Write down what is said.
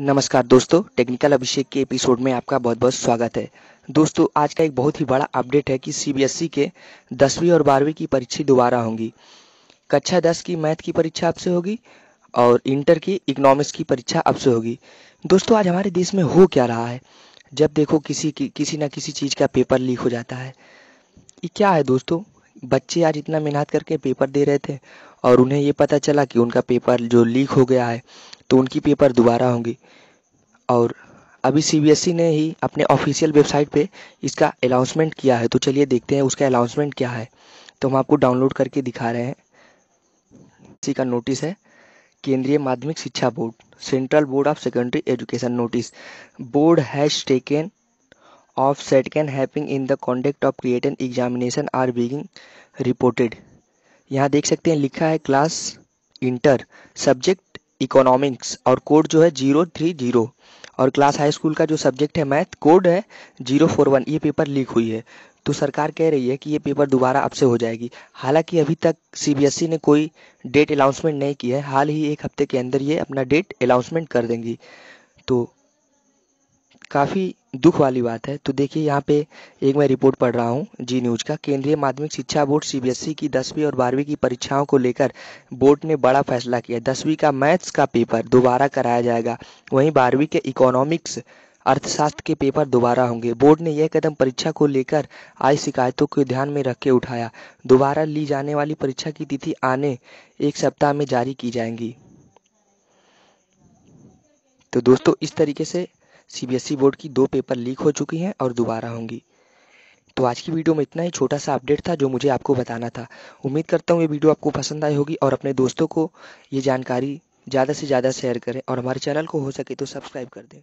नमस्कार दोस्तों टेक्निकल अभिषेक के एपिसोड में आपका बहुत बहुत स्वागत है दोस्तों आज का एक बहुत ही बड़ा अपडेट है कि सीबीएसई e के दसवीं और बारहवीं की परीक्षा दोबारा होंगी कक्षा दस की मैथ की परीक्षा आपसे होगी और इंटर की इकोनॉमिक्स की परीक्षा आपसे होगी दोस्तों आज हमारे देश में हो क्या रहा है जब देखो किसी की किसी न किसी चीज़ का पेपर लीक हो जाता है ये क्या है दोस्तों बच्चे आज इतना मेहनत करके पेपर दे रहे थे और उन्हें ये पता चला कि उनका पेपर जो लीक हो गया है तो उनकी पेपर दोबारा होंगी और अभी सीबीएसई e ने ही अपने ऑफिशियल वेबसाइट पे इसका अनाउंसमेंट किया है तो चलिए देखते हैं उसका अनाउंसमेंट क्या है तो हम आपको डाउनलोड करके दिखा रहे हैं इसी e का नोटिस है केंद्रीय माध्यमिक शिक्षा board central board of secondary education notice board has taken of certain happening in the conduct of certain examination are being reported यहाँ देख सकते हैं लिखा है क्लास इंटर सब्जेक्ट इकोनॉमिक्स और कोड जो है जीरो थ्री जीरो और क्लास हाई स्कूल का जो सब्जेक्ट है मैथ कोड है जीरो फोर वन ये पेपर लीक हुई है तो सरकार कह रही है कि ये पेपर दोबारा आपसे हो जाएगी हालांकि अभी तक सीबीएसई e ने कोई डेट अनाउंसमेंट नहीं की है हाल ही एक हफ्ते के अंदर ये अपना डेट अनाउंसमेंट कर देंगी तो काफ़ी दुख वाली बात है तो देखिए यहाँ पे एक मैं रिपोर्ट पढ़ रहा हूँ जी न्यूज का केंद्रीय माध्यमिक शिक्षा बोर्ड सीबीएसई की दसवीं और बारहवीं की परीक्षाओं को लेकर बोर्ड ने बड़ा फैसला किया दसवीं का मैथ्स का पेपर दोबारा कराया जाएगा वहीं बारहवीं के इकोनॉमिक्स अर्थशास्त्र के पेपर दोबारा होंगे बोर्ड ने यह कदम परीक्षा को लेकर आई शिकायतों को ध्यान में रख के उठाया दोबारा ली जाने वाली परीक्षा की तिथि आने एक सप्ताह में जारी की जाएंगी तो दोस्तों इस तरीके से सीबीएसई e बोर्ड की दो पेपर लीक हो चुकी हैं और दोबारा होंगी तो आज की वीडियो में इतना ही छोटा सा अपडेट था जो मुझे आपको बताना था उम्मीद करता हूँ ये वीडियो आपको पसंद आई होगी और अपने दोस्तों को ये जानकारी ज़्यादा से ज़्यादा शेयर करें और हमारे चैनल को हो सके तो सब्सक्राइब कर दें